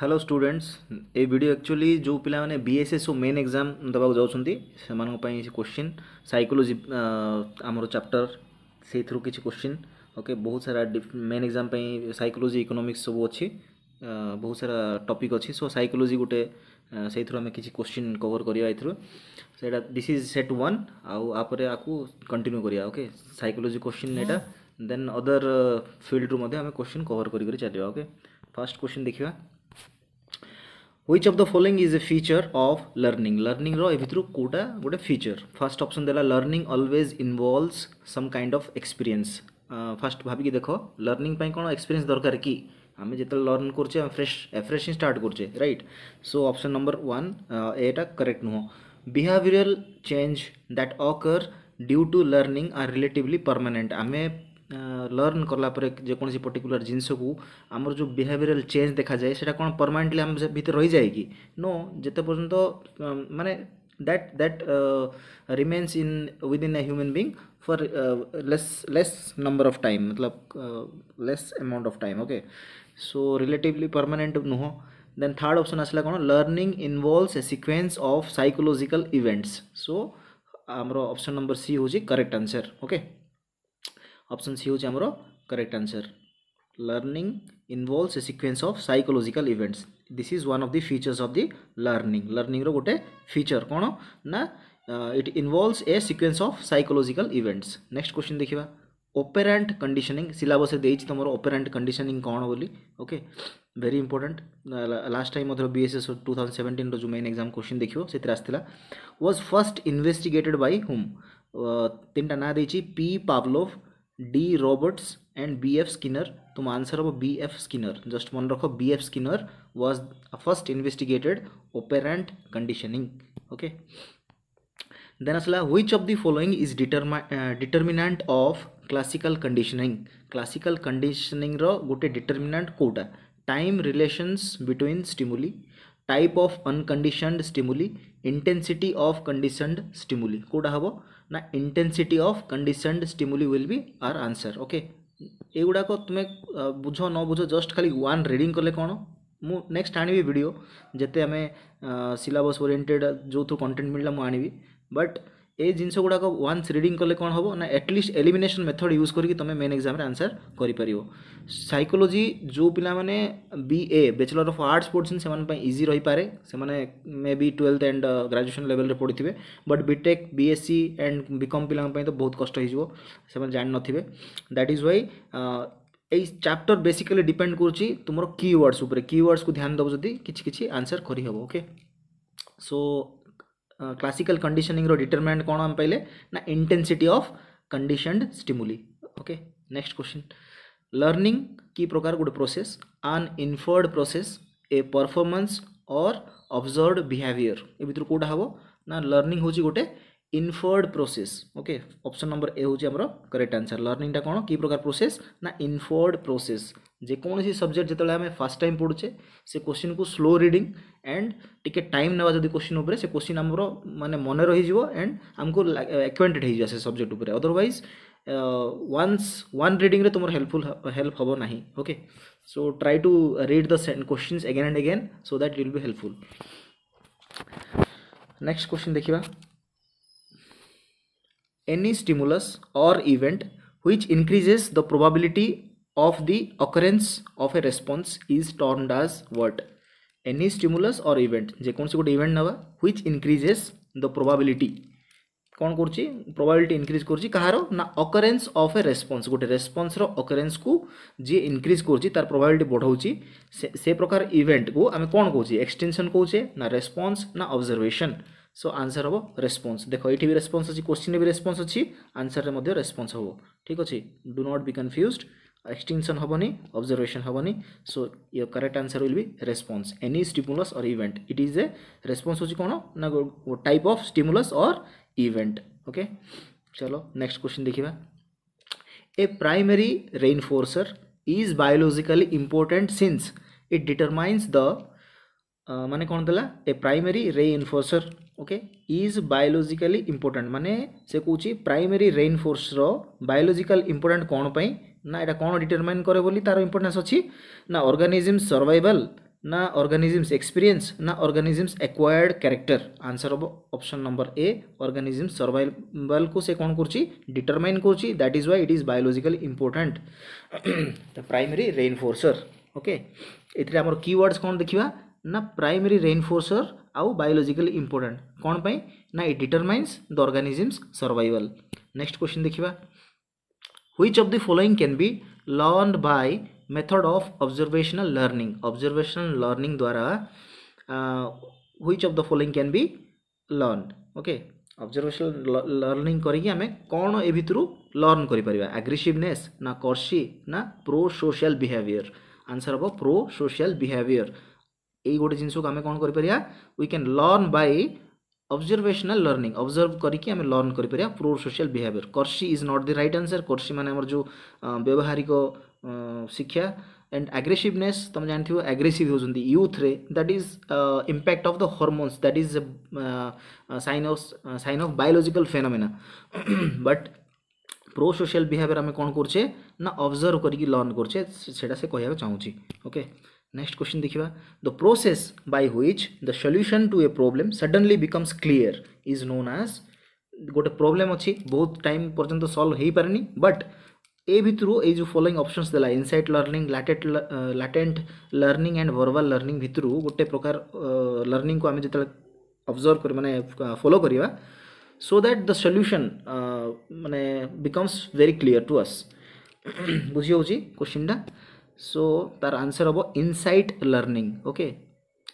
Hello students ଏ video actually ଯେଉଁ ପିଲାମାନେ B S S O main exam ଦେବାକୁ ଯାଉଛନ୍ତି ସେମାନଙ୍କ ପାଇଁ ସେ କୋଶ୍ଚିନ୍ ସାଇକୋଲୋଜି ଆମର ଚାପ୍ଟର ସେଇଥିରୁ କିଛି କୋଶ୍ଚିନ୍ ଓକେ ବହୁତ ସାରା ମେନ୍ ଏକ୍ଜାମ୍ ପାଇଁ ସାଇକୋଲୋଜି ଇକୋନୋମିକ୍ସ ସବୁ ଅଛି ବହୁତ ସାରା ଟପିକ୍ ଅଛି ସୋ ସାଇକୋଲୋଜି ଗୋଟେ ସେଇଥିରୁ ଆମେ କିଛି କୋଶ୍ଚିନ୍ କଭର୍ କରିବା ଏଥିରୁ ସେଇଟା ଦିସ୍ ଇଜ୍ ସେଟ୍ ୱାନ୍ ଆଉ ଆପରେ ଆକୁ କଣ୍ଟିନ୍ୟୁ କରିବା ଓକେ ସାଇକୋଲୋଜି କୋଶ୍ଚିନ୍ ଏଇଟା ଦେନ୍ ଅଦର ଫିଲ୍ଡରୁ ମଧ୍ୟ ଆମେ କୋଶ୍ଚିନ୍ କଭର୍ କରିକରି ଚାଲିବା ଓକେ ଫାର୍ଷ୍ଟ କୋଶ୍ଚିନ୍ ଦେଖିବା which of the following is a feature of learning learning ର ଏ ଭିତରୁ କେଉଁଟା ଗୋଟେ ଫିଚର୍ ଫାର୍ଷ୍ଟ ଅପସନ୍ ଦେଲା learning always involves some kind of experience first ଭାବିକି ଦେଖ ଲର୍ଣ୍ଣିଂ ପାଇଁ କ'ଣ ଏକ୍ସପିରିଏନ୍ସ ଦରକାର କି ଆମେ ଯେତେବେଳେ ଲର୍ଣ୍ଣ କରୁଛେ ଆମେ ଫ୍ରେଶ୍ ଫ୍ରେଶ୍ ହିଁ ଷ୍ଟାର୍ଟ କରୁଛେ right so option number one ଏଟା କରେକ୍ଟ ନୁହଁ behavioural change that occur due to learning are relatively permanent ଆମେ लर्न कलापर जेकोसी पर्टिकुला जिनस को आमर जो बिहेवियल चेंज देखा जाए कौन परमानेंटली आम भितर रही जाए कि नो जिते पर्यत तो, that that remains in with in a human being for less less number of time मतलब less amount of time okay so relatively permanent नुह देन थर्ड ऑप्शन आसला कौन learning involves a sequence of psychological events so आमर option number C हूँ correct answer okay option C होम correct answer learning involves a sequence of psychological events this is one of the features of the learning लर्णिंग्र गोटे feature कौन ना it involves a sequence of psychological events next question देखा operant conditioning syllabus तुम operant conditioning कौन बोली okay very important last time मतलब B S S two thousand seventeen रो मेन एक्जाम क्वेश्चन देखो से आसाला was first investigated by whom तीन टा ना दे P Pavlov D Roberts and B F Skinner तुम आंसर हो बी एफ स्किनर जस्ट मन रखो B F Skinner was first investigated operant conditioning okay then असला which of the following is determinant of classical conditioning classical conditioning रोटे गोटे कौटा time relations between stimuli type of unconditioned stimuli intensity of conditioned stimuli कौटा हम ना intensity of condition stimuli will be our answer okay युवाक तुम्हें बुझ न बुझ जस्ट खाली वन रिडिंग कले कौन मु नेक्स्ट आणवी भिड जिते आम सिलेबस ओरिएंटेड जो थ्रू कंटेन्ट मिलला मुझे आणवी बट এই জিনিস গুড়াক ওয়ান্স রিডিং কলে কোণ হব না এটলিস্ট এলিমিনেসন মেথড ইউজ করি তুমি মেন এক্সামে আনসার করে পারিব সাইকোলোজি যে পিলা মানে B A bachelor of arts পড়ছেন সে ইজি রহিপারে সে maybe twelfth and graduation লেভেলরে পড়িথিবে but BTech BSc and BCom পিলা তো বহুত কষ্ট হয়েযিব সে জাণিনথিবে দ্যাট ইজ ওয়াই এই চ্যাপ্টর বেসিকালি ডিপেন্ড করছি তোমার কিওয়ার্ডস উপরে কিওয়ার্ডস কু ধ্যান দেব যদি কিছু কিছু আনসার করি হব okay so classical conditioning determinant कौन आम पाइले ना intensity of conditioned stimuli okay next question learning कि प्रकार गोटे प्रोसेस आन इनफर्ड प्रोसेस ए परफॉर्मेंस और अबजर्वड बिहेयर ए भितर कोटा हम ना लर्निंग हूँ गोटे ইনফর্ড প্রোসেস ওকে অপশন নম্বর এ হচ্ছে আমার করেক্ট আনসার লর্নিংটা কোণ কি প্রকার প্রোসেস না ইনফর্ড প্রোসেস যেকোন সবজেক্ট যেতবে আমি ফার্স্ট টাইম পড়ুছে সে কোশ্চিন কু স্লো রিডিং एंड টিকে টাইম নেওয়া যদি কোশ্চিন উপরে সে কোশ্চিন আমার মানে মনে রহিযোগ এন্ড আমি একোয়েন্টেড হয়ে যা সে সবজেক্ট উপরে অদরওয়াইজ ওয়ান্স ওয়ান রিডিংরে তোমার হেল্পফুল হেল্প হব না okay so try to read the questions again and again so that it will be helpful next question দেখিবা any stimulus or event which increases the probability of the occurrence of a response is termed as what any stimulus or event जे कौनसी गोटे event नवा which increases the probability कौन କରୁଛି probability increase କରୁଛି କାହାର ନା occurrence of a response ଗୋଟେ response ର occurrence को जे increase କରୁଛି तार probability बढ़ाଉଛି से, से प्रकार event को आमे कौन कौचे extension कौचे ना response ना observation सो आंसर हम रेस्पन्स देख ये भी रेस्पन्स अच्छी क्वेश्चन में भी रेस्पन्स अच्छी आंसर में रेस्पन्स हे ठीक अच्छे do not be confuse extinction हेनी अब्जरवेशन हेनी सो य correct answer will be response any stimulus or event it is a response हो कौन ना type of stimulus or event okay चलो नेक्स्ट क्वेश्चन देखा a primary reinforcer is biologically important since it determines the মানে কোণ দেলা a primary reinforcer okay is biologically important মানে সে কুচি প্রাইমেরি রেইনফোর্সর বায়োলোজিকাল ইম্পর্টাট কোণ পাই না এটা কোণ ডিটরমাইন করে বলি তার ইম্পর্টান্স অছি না অর্গানিজম সর্ভাইভাল ना ऑर्गेनिजम्स एक्सपीरियंस ना ऑर्गेनिजम्स एक्वायर्ड क्यारेक्टर आंसर हम option number A organism survival को से कौन करटरमाइन कर that is why it is biological important the primary reinforcer okay ये आम कीवर्ड्स कौन देखा ना प्राइमरी ରେନଫୋର୍ସର୍ ଆଉ ବାୟୋଲୋଜିକାଲି ଇମ୍ପୋର୍ଟାଣ୍ଟ କ'ଣ ପାଇଁ ନା it determines the organisms survival next question ଦେଖିବା which of the following can be learn by method of observational learning observational learning ଦ୍ୱାରା which of the following can be learn okay observational learning କରିକି ଆମେ କ'ଣ ଏ ଭିତରୁ learn କରିପାରିବା ଆଗ୍ରେସିଭନେସ୍ ନା କର୍ସି ନା ପ୍ରୋ ସୋସିଆଲ୍ ବିହେଭିଅର୍ ଆନ୍ସର୍ ହେବ ପ୍ରୋ ସୋସିଆଲ୍ ବିହେଭିଅର୍ गोटे जिनस कौन कर learn by observational learning observe करके लर्न कर प्रो सोशियाल बिहेयर कर्सी is not the right answer कर्सी मैंने जो व्यवहारिक शिक्षा एंड आग्रेसीवने तुम जान हो आग्रेसीव हो youth that is impact of the hormones that is sign sign of biological phenomena but pro social behaviour आम कौन करे ना अब्जर्व करके लर्न करे से कह चाहिए ओके नेक्स्ट क्वेश्चन देखा the process by which the solution to a problem suddenly becomes clear is known as गोटे प्रोब्लेम अच्छी बहुत टाइम पर्यटन सल्व हो पारे बट ए भितर ये जो फलोईंग ऑप्शंस देला insight learning latent latent learning and वर्वाल लर्निंग भितर गोटे प्रकार लर्निंग को आम जो अबजर्व कर मैंने फलो करवा सो दैट द सल्यूशन मानने becomes very clear to us बुझी क्वेश्चन क्वेश्चनटा সো তার আনসার হব insight learning okay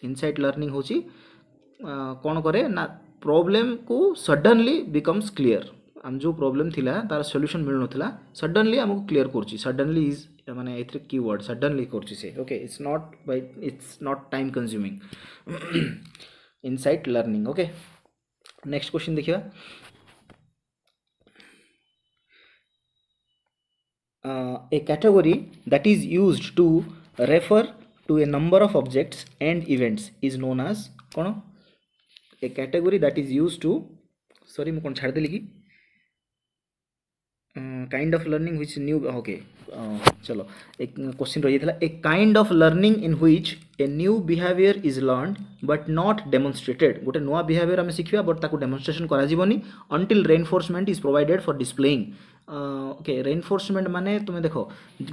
insight learning ହେଉଛି କ'ଣ କରେ ନା ପ୍ରୋବ୍ଲେମ୍କୁ ସଡନ୍ଲି ବିକମ୍ସ କ୍ଲିଅର ଆମ ଯେଉଁ ପ୍ରୋବ୍ଲେମ୍ ଥିଲା ତା'ର ସଲ୍ୟୁସନ୍ ମିଳୁନଥିଲା ସଡନ୍ଲି ଆମକୁ କ୍ଲିଅର କରୁଛି ସଡନ୍ଲି ଇଜ୍ ମାନେ ଏଥିରେ କି ୱାର୍ଡ଼ ସଡନ୍ଲି କରୁଛି ସେ okay it's not by it's not time consuming insight learning okay next question ଦେଖିବା uh, a category that is used to refer to a number of objects and events is known as कौन a category that is used to sorry मुझे कौन छाड़ देली कि kind of learning which new okay चलो एक question रही था a kind of learning in which a new behaviour is learn but not demonstrated गोटे नुआ बिहेवियर आम शिखा बट ताको डेमोन्स्ट्रेसन होनी until reinforcement is provided for displaying okay reinforcement মানে তুমি দেখ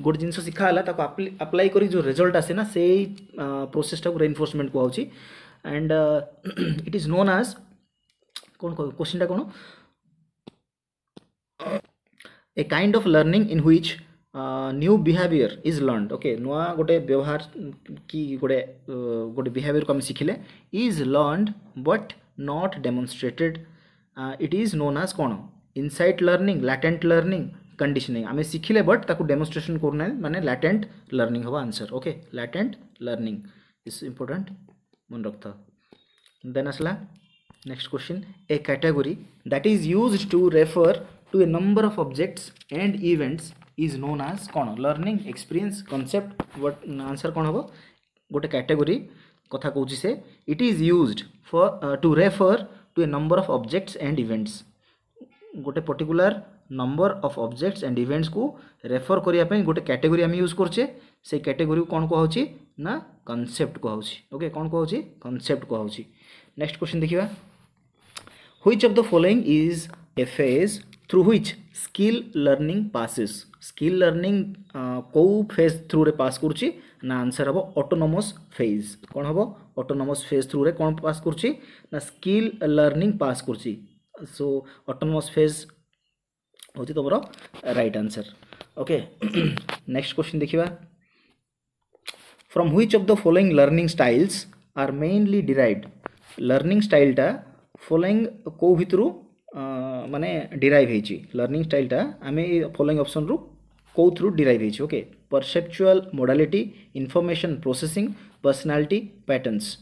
গোটে জিনিস শিখা হল তাকে আপ্লাই করি যে রেজল্ট আসে না সেই প্রোসেসটা রেইনফোর্সমেন্ট কুহাচ্ছে and it is known as কোন কোশ্চিনটা a kind of learning in which new behaviour is learn okay नुआ गोटे व्यवहार कि गोटे गोटे बिहेवियर को आम शिखिले is learn but not demonstrated it is known as कौन insight learning latent learning conditioning आम शिखिले बट ताको डेमोन्ट्रेसन करूना मैंने लैटेन्ट लर्निंग हम answer okay latent learning is important मन रखता देन आसला next question a category that is use to refer to a number of objects and events is known as कौन learning experience concept what answer कौन हम गोटे category कथा कौच से it is use for to refer to a number of objects and events ଗୋଟେ particular number of objects and ଇଭେଣ୍ଟସକୁ refer କରିବା ପାଇଁ ଗୋଟେ କ୍ୟାଟେଗୋରୀ ଆମେ ୟୁଜ୍ କରୁଛେ ସେଇ କ୍ୟାଟେଗୋରୀକୁ କ'ଣ କୁହାହେଉଛି ନା କନସେପ୍ଟ କୁହାହେଉଛି ଓକେ କ'ଣ କୁହାହେଉଛି କନସେପ୍ଟ କୁହାହେଉଛି ନେକ୍ସଟ କ୍ୱେଶ୍ଚିନ୍ ଦେଖିବା which of the following is a phase through which skill learning passes skill learning কেউ ফেজ থ্রুরে পাস করছি না আনসার হব অটোনোমস ফেজ কোণ হব অটোনোমস ফেজ থ্রুরে কোণ পাস করছি না স্কিল লর্নিং পাস করছি सो अटोनमस फेज हूँ तुम right answer okay next question देखा from which of the following learning styles are mainly derived learning स्टाइलटा फलोईंग कौ भितर मानने डिराइव हो लर्णिंग स्टाइलटा आम फलोईंग अपसन रु कौ थ्रु डिराइव हो okay modality information processing personality patterns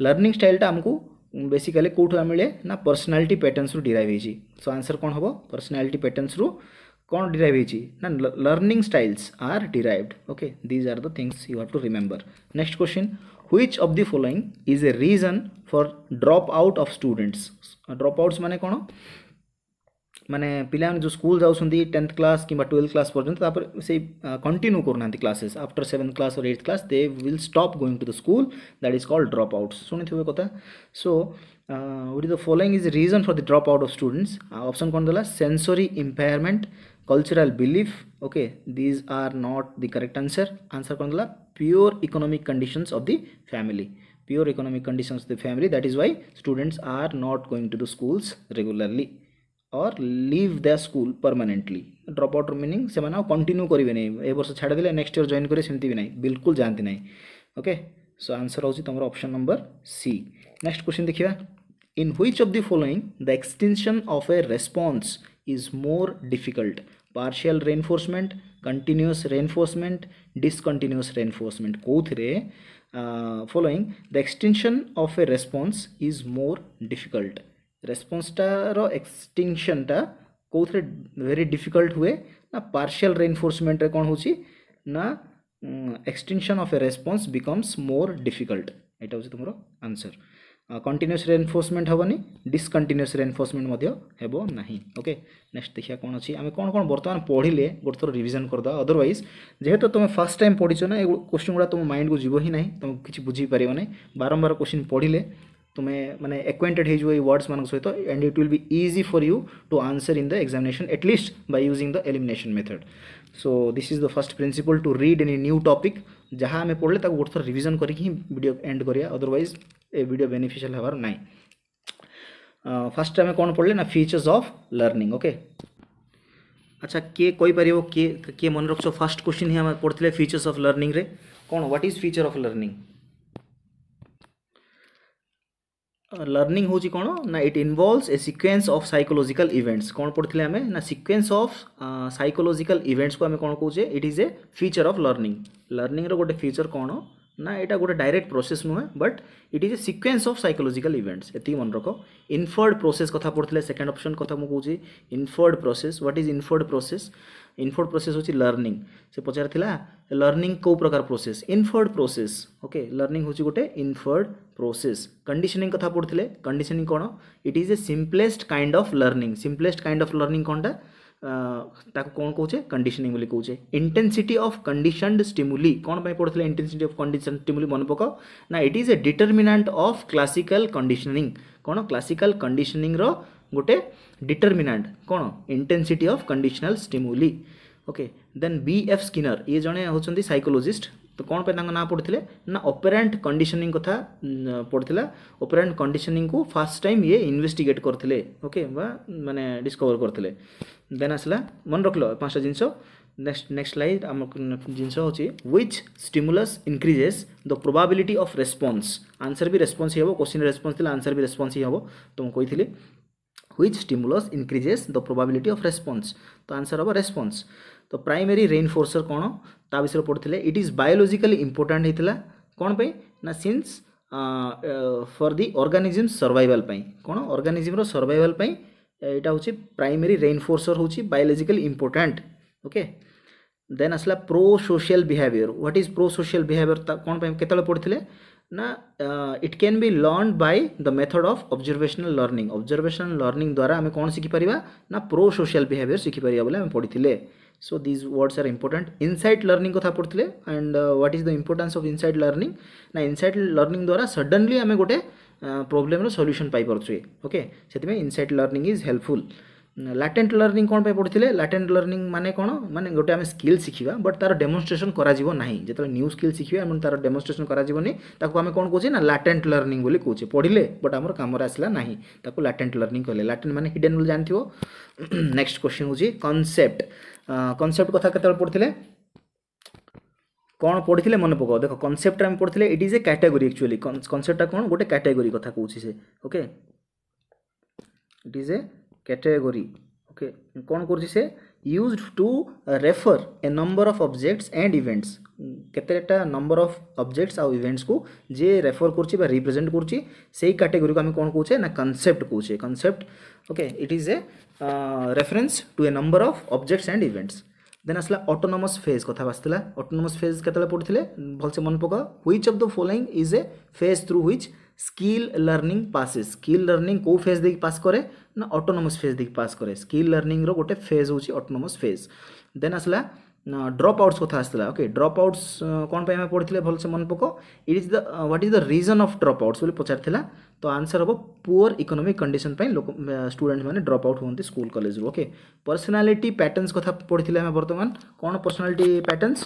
learning स्टाइलटा आमको ବେସିକାଲି କେଉଁଠୁ ମିଳେ ନା ପର୍ସନାଲିଟି ପ୍ୟାଟର୍ନସ୍ରୁ ଡିରାଇଭ୍ ହେଇଛି ସୋ ଆନ୍ସର୍ କ'ଣ ହେବ ପର୍ସନାଲିଟି ପ୍ୟାଟର୍ନସ୍ରୁ କ'ଣ ଡିରାଇଭ୍ ହେଇଛି ନା learning styles are derived okay these are the things you have to remember next question which of the following is a reason for drop out of students drop outs ମାନେ କ'ଣ ମାନେ ପିଲାମାନେ ଯେଉଁ school ଯାଉଛନ୍ତି tenth class କିମ୍ବା twelfth class ପର୍ଯ୍ୟନ୍ତ ତାପରେ ସେଇ କଣ୍ଟିନ୍ୟୁ କରୁନାହାନ୍ତି classes after seventh class or eight class they will stop going to the school that is called drop out ଶୁଣିଥିବେ କଥା so what is the following is the reason for the dropout of students option kon dela sensory impairment cultural belief okay these are not the correct answer answer kon dela pure economic conditions of the family pure economic conditions of the family that is why students are not going to the schools regularly और leave the school permanently drop out meaning से continue करेंगे नहीं ए वर्ष छाड़दे next year join करेंगे सेमती भी नहीं बिल्कुल जाती ना ओके सो आंसर हूँ तुम option number C next question देखिए in which of the following the extinction of a response is more difficult partial reinforcement continuous reinforcement discontinuous reinforcement कौन following the extinction of a response is more difficult ରେସ୍ପନ୍ସଟାର ଏକ୍ସଟିଂସନଟା କେଉଁଥିରେ very difficult ହୁଏ ନା partial ରେଇନଫୋର୍ସମେଣ୍ଟରେ କ'ଣ ହେଉଛି ନା extinction of a response becomes more difficult ଏଇଟା ହେଉଛି ତୁମର ଆନ୍ସର୍ କଣ୍ଟିନ୍ୟୁସ୍ ରେନଫୋର୍ସମେଣ୍ଟ ହେବନି ଡିସକଣ୍ଟିନ୍ୟୁସ୍ ରେନଫୋର୍ସମେଣ୍ଟ ମଧ୍ୟ ହେବ ନାହିଁ ଓକେ ନେକ୍ସଟ ଦେଖିବା କ'ଣ ଅଛି ଆମେ କ'ଣ କ'ଣ ବର୍ତ୍ତମାନ ପଢ଼ିଲେ ଗୋଟେ ଥର ରିଭିଜନ୍ କରିଦେବା ଅଦରୱାଇଜ୍ ଯେହେତୁ ତୁମେ ଫାର୍ଷ୍ଟ ଟାଇମ୍ ପଢ଼ିଛ ନା ଏ କୋଶ୍ଚିନ୍ ଗୁଡ଼ା ତୁମ ମାଇଣ୍ଡକୁ ଯିବ ହିଁ ନାହିଁ ତୁମକୁ କିଛି ବୁଝିପାରିବ ନାହିଁ ବାରମ୍ବାର କୋଶ୍ଚିନ୍ ପଢ଼ିଲେ तुम्हें मैंने एक्वेंटेड हो वर्ड्स मान सहित and it will be easy for you to answer in the examination at least by using the elimination method so this is the first principle to read any new topic जहाँ आम पढ़ले गोटे थर revision करीडियो and कराया otherwise ए भिड beneficial होवार ना फास्ट अच्छा, आम कौन पढ़ले ना फीचर्स अफ लर्णिंग ओके अच्छा किए कहीपर किए किए मन रख फास्ट क्वेश्चन ही पढ़ते फिचर्स अफ लर्णिंग कौन what is feature of learning learning हूँ कौन ना it involves a sequence of psychological events कौन पढ़ी आम ना सिक्वेन्स अफ सैकोलोजिकाल इवेंट्स को आम कौन कहे it is a feature of learning लर्निंग्र गोटे फ्यूचर कौन ना यहाँ गोटे डायरेक्ट प्रोसेस नुहे but it is a sequence of psychological events एति मन रख इनफर्ड प्रोसेस कथ पढ़ते सेकेंड ऑप्शन कथ मुझे inferred process what is inferred process inferred process हूँ लर्निंग से पचार लर्निंग कौ प्रकार process inferred process okay learning हूँ गोटे इनफर्ड प्रोसेस कंडीशनिंग कथ पढ़ुते कंडीशनिंग कौन it is a simplest kind of learning simplest kind of learning कौनटा ताको कौन कौचे कंडीशनिंग कौचे इंटेन्सीटी अफ कंडीशन स्टिमुली कौन पढ़ते इंटेनसीटी अफ कंडीशन स्टिमुली मन पक ना it is a determinant of classical conditioning कौन क्लासिकाल कंडीशनिंग्र गोटे डिटरमिनाट कौन intensity of conditional stimuli okay then B F Skinner ये जड़े हूँ सैकोलोजिस्ट तो कौन पे ना पढ़ुले ना ओपेरांट कंडीशनिंग कथा पढ़ुला ओपेरांट कंडीशनिंग को फास्ट टाइम ये इन्वेस्टिगेट करते ओके मैंने डिस्कवर करते देन आसला मन रख ल जिनस नेक्स्ट नेक्स्ट लाइन आम जिनस हूँ which stimulus increases the probability of response answer भी रेस्पन्स ही हम क्वेश्चन रेस्पन्स थी आंसर भी रेस्पन्स ही हम तो मुझे which stimulus increases the probability of response तो आंसर हम रेस्पन्स तो प्राइमेरी रेन फोर्सर कौन ता विषय पढ़ुले इट इज बायोलोजिकाली इंपोर्टाट होता कौन पर ना सिंस फर दि अर्गानिजम सर्वाइवाल कौन अर्गानिजम्र सर्वाइवाल यहाँ हूँ प्राइमेरी फोर्सर हूँ बायोलोजिकाली इंपोर्टाट ओके देन आसला prosocial behaviour what is pro social behaviour कौन पर पढ़ते ना it can be learn by the method of observational learning observational learning द्वारा आम कौन शिखिपर ना प्रो सोशल बिहेवियर शिखिपर बोले आम पढ़ी so these words are important insight learning कथ पढ़ुले and what is the importance of insight learning ना इनसाइट लर्निंग द्वारा सडनली आम गोटे प्रोब्लेम्र सल्यूसन पाइपे ओके से insight learning is helpful latent learning କ'ଣ ପାଇଁ ପଢ଼ୁଥିଲେ ଲାଟେଣ୍ଟ ଲର୍ଣ୍ଣିଂ ମାନେ କ'ଣ ମାନେ ଗୋଟେ ଆମେ ସ୍କିଲ୍ ଶିଖିବା ବଟ୍ ତା'ର ଡେମୋନ୍ଷ୍ଟ୍ରେସନ୍ କରାଯିବ ନାହିଁ ଯେତେବେଳେ ନ୍ୟୁ ସ୍କିଲ୍ ଶିଖିବା ଆମେ ତା'ର ଡେମୋନ୍ଷ୍ଟ୍ରେସନ୍ କରାଯିବନି ତାକୁ ଆମେ କ'ଣ କହୁଛେ ନା ଲାଟେଣ୍ଟ ଲର୍ଣ୍ଣିଂ ବୋଲି କହୁଛେ ପଢ଼ିଲେ ବଟ୍ ଆମର କାମରେ ଆସିଲା ନାହିଁ ତାକୁ ଲାଟେଣ୍ଟ ଲର୍ଣ୍ଣିଂ କହିଲେ ଲାଟେଣ୍ଟ ମାନେ ହିଡେନ୍ ବୋଲି ଜାଣିଥିବ ନେକ୍ସଟ କ୍ୱେଶ୍ଚିନ୍ ହେଉଛି କନସେପ୍ଟ କନସେପ୍ଟ କଥା କେତେବେଳେ ପଢ଼ିଥିଲେ କ'ଣ ପଢ଼ିଥିଲେ ମନେ ପକାଅ ଦେଖ କନସେପ୍ଟରେ ଆମେ ପଢ଼ିଥିଲେ it is a category actually କନସେପ୍ଟଟା କ'ଣ ଗୋଟେ କ୍ୟାଟେଗୋରୀ କଥା କହୁଛି ସେ okay it is a category okay কোন করছি সে used to refer a number of objects and events কেতেটা number of objects R events কো যে refer করছি বা represent করছি সেই category কো আমি কোন কোছে না concept কোছে concept okay it is a uh, reference to a number of objects and events ଦେନ୍ ଆସିଲା autonomous phase କଥା ଆସିଥିଲା ଅଟୋନମସ୍ ଫେଜ୍ କେତେବେଳେ ପଢ଼ିଥିଲେ ଭଲସେ ମନେ ପକାଅ which of the following is a phase through which skill learning passes skill learning কেউ phase দিয়ে পাস করে না অটোনোমস ফেজ দিয়ে পাস করে স্কিল লর্নিংর গোটে ফেজ হচ্ছে অটোনোমস ফেজ দেন আসলা ড্রপ আউটস কথা আসলা ওকে ড্রপ আউটস কোণ পাই আমি পড়িলে ভালসে মনে পক it is the what is the reason of drop outs বলে পচারিলা তো আনসর হব পুওর ইকোনোমিক কন্ডিশন পাই লোক স্টুডেন্ট মানে ড্রপ আউট হুম school college okay personality patterns কথা পড়িলে আমি বর্তমান কোণ पर्सनालिटी প্যাটর্নস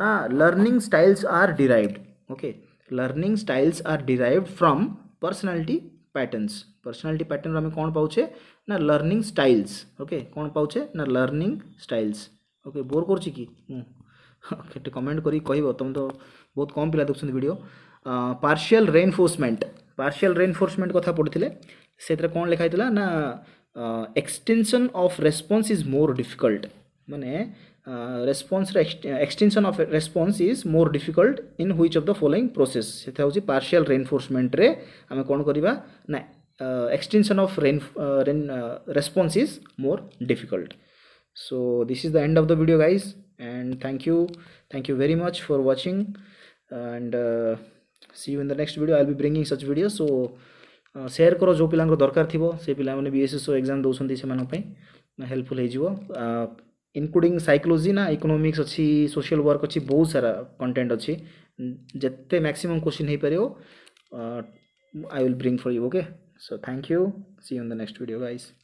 না learning styles are derived okay okay. Learning styles are derive from personality patterns personality pattern आम कौन पाचे ना लर्निंग स्टाइल्स ओके कौन पाचे ना लर्निंग स्टाइल्स ओके बोर कर कमेंट कर तुम तो बहुत कम पिला देखते भिड पार्शियल रेनफोर्समेंट पार्शियल रेनफोर्समेंट कथा पढ़ते से कौन लिखाई ना extinction of response is more difficult मानने response extinction of response is more difficult in which of the following process से पार्सील रेनफोर्समेंट्रे आम कौन करवा ना extinction of rein response is more difficult so this is the end of the video guys and thank you thank you very much for watching and see you in the next video I we bringing such video so share कर जो पिला दरकार थी से पाने S S O exam दौरान से helpful होगा ଇନକ୍ଲୁଡ଼ିଂ ସାଇକୋଲୋଜି ନା ଇକୋନୋମିକ୍ସ ଅଛି ସୋସିଆଲ୍ ୱାର୍କ ଅଛି ବହୁତ ସାରା କଣ୍ଟେଣ୍ଟ ଅଛି ଯେତେ ମ୍ୟାକ୍ସିମମ୍ କୋଶ୍ଚିନ୍ ହେଇପାରିବ I will bring for you okay so thank you see on the next video guys